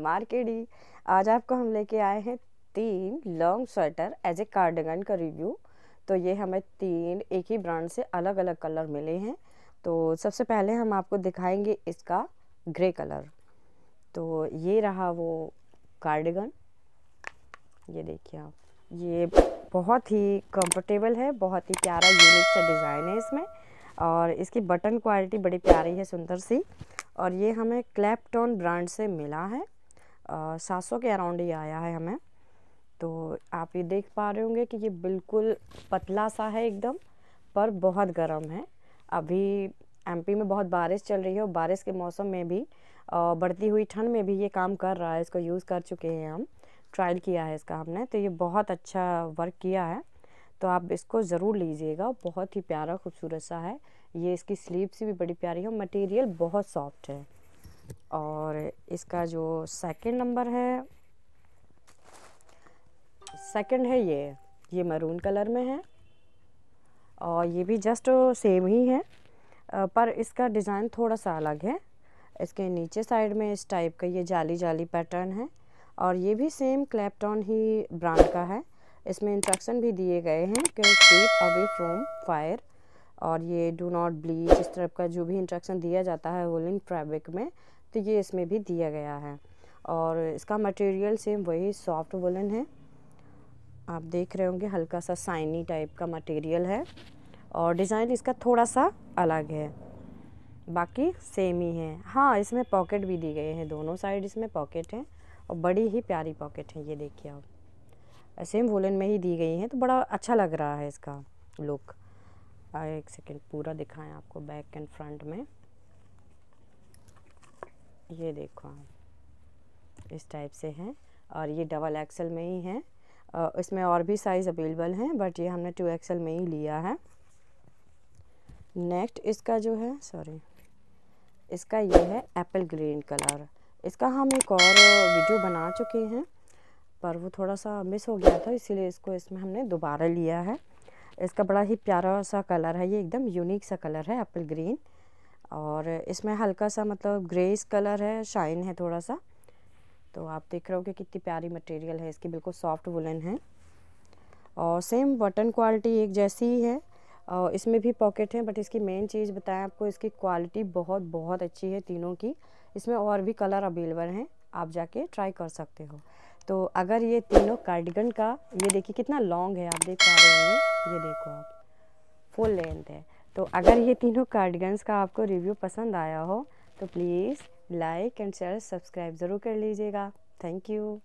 ma'am are के D आज आपको हम लेके आए हैं तीन long sweater as a cardigan का रिव्यू तो ये हमें तीन एक ही ब्रांड से अलग अलग कलर मिले हैं तो सबसे पहले हम आपको दिखाएंगे इसका ग्रे कलर तो ये रहा वो कार्डिगन ये देखिए आप ये बहुत ही कंफर्टेबल है बहुत ही प्यारा यूनिक सा डिज़ाइन है इसमें और इसकी बटन क्वालिटी बड़ी प्यारी है सुंदर सी और ये हमें क्लैपटॉन ब्रांड से मिला है सात सौ के अराउंड ही आया है हमें तो आप ये देख पा रहे होंगे कि ये बिल्कुल पतला सा है एकदम पर बहुत गर्म है अभी एमपी में बहुत बारिश चल रही है और बारिश के मौसम में भी बढ़ती हुई ठंड में भी ये काम कर रहा है इसको यूज़ कर चुके हैं हम ट्रायल किया है इसका हमने तो ये बहुत अच्छा वर्क किया है तो आप इसको ज़रूर लीजिएगा बहुत ही प्यारा खूबसूरत सा है ये इसकी स्लीव्स भी बड़ी प्यारी है और मटेरियल बहुत सॉफ्ट है और इसका जो सेकंड नंबर है सेकंड है ये ये मरून कलर में है और ये भी जस्ट सेम ही है पर इसका डिज़ाइन थोड़ा सा अलग है इसके नीचे साइड में इस टाइप का ये जाली जाली पैटर्न है और ये भी सेम क्लैपटॉन ही ब्रांड का है इसमें इंस्ट्रक्शन भी दिए गए हैं कि कीप अवे फ्रॉम फायर और ये डू नॉट ब्लीच इस तरफ का जो भी इंस्ट्रक्शन दिया जाता है वोलिन फैब्रिक में तो ये इसमें भी दिया गया है और इसका मटेरियल सेम वही सॉफ्ट वुलन है आप देख रहे होंगे हल्का सा साइनी टाइप का मटेरियल है और डिज़ाइन इसका थोड़ा सा अलग है बाकी सेम ही है हाँ इसमें पॉकेट भी दी गए हैं दोनों साइड इसमें पॉकेट हैं और बड़ी ही प्यारी पॉकेट है ये देखिए आप सेम वुलन में ही दी गई हैं तो बड़ा अच्छा लग रहा है इसका लुक एक सेकेंड पूरा दिखाएँ आपको बैक एंड फ्रंट में ये देखो आप इस टाइप से हैं और ये डबल एक्सल में ही हैं इसमें और भी साइज़ अवेलेबल हैं बट ये हमने टू एक्सल में ही लिया है नेक्स्ट इसका जो है सॉरी इसका ये है एप्पल ग्रीन कलर इसका हम एक और वीडियो बना चुके हैं पर वो थोड़ा सा मिस हो गया था इसीलिए इसको इसमें हमने दोबारा लिया है इसका बड़ा ही प्यारा सा कलर है ये एकदम यूनिक सा कलर है एप्पल ग्रीन और इसमें हल्का सा मतलब ग्रेस कलर है शाइन है थोड़ा सा तो आप देख रहे हो कि कितनी प्यारी मटेरियल है इसकी बिल्कुल सॉफ्ट वुलन है और सेम बटन क्वालिटी एक जैसी ही है और इसमें भी पॉकेट है बट इसकी मेन चीज़ बताएं आपको इसकी क्वालिटी बहुत बहुत अच्छी है तीनों की इसमें और भी कलर अवेलेबल हैं आप जाके ट्राई कर सकते हो तो अगर ये तीनों कार्डिगन का ये देखिए कितना लॉन्ग है आप देख पा रहे होंगे ये देखो आप फुल लेंथ है तो अगर ये तीनों कार्डिगन्स का आपको रिव्यू पसंद आया हो तो please like and share subscribe ज़रूर कर लीजिएगा थैंक यू